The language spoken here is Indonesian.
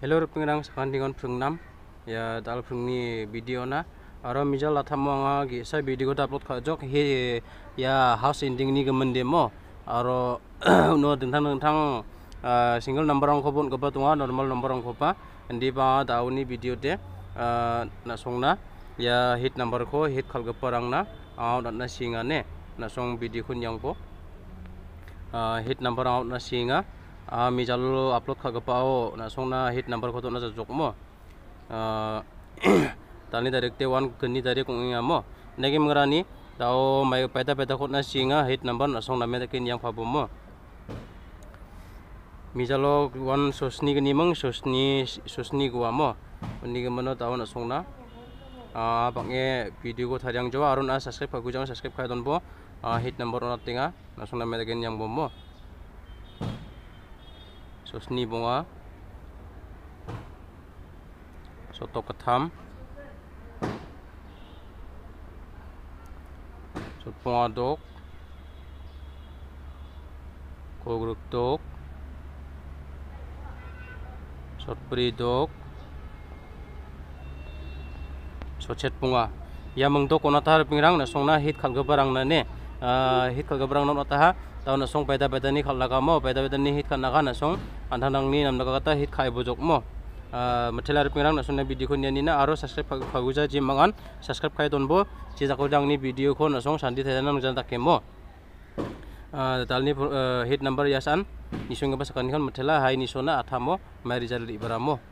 Hello, pengirang sekandingan pengenam ya dalam pengni video na. Aro mijal latham mangga gisa video kita upload kajok he ya house ending ni kemende mo. Aro no tentang tentang single number angko pun kepa tunga normal number angko pa. Andi pa tau ni video de ah, na song na ya hit number ko hit kal kepa rang na. Aau dat na singa ne na video kun yang ko. Ah, hit number aau na singa Ah, mi jalo upload khaga pao na na hit number koto na jok mo ah, tani te wan keni tarik kung inga mo nagi mengerani tao mai peta peta khot na singa hit number na na me kin yang fabo mo mi jalo wan sosni gani mang sosni sosni gwa mo ni gmano tao na songna ah, bange video ko thariang jawa. arun a subscribe khagu jangan subscribe khai don bo hit number na tinga na na me kin yang bom mo Sosni bunga soto ketam sotong adok kogruk dok sotpri dok sochet bunga ya mengdok onatar pingrang na songna hit khalga barang na hit kal gabrang nom ataha taw na song paida paida ni khalla kamo paida paida ni hit kan naga na song andhanang ni nam na kata hit khai bojok mo mathela rup ngrang na song na video ko ni na aro subscribe phaguja ji mangan subscribe khai don bo ji jako dang ni video ko na song shanti thai nam jan ta ke mo dal ni hit number yasan ni song ba sakani kon mathela hai ni sona athamo mari jal ri baramo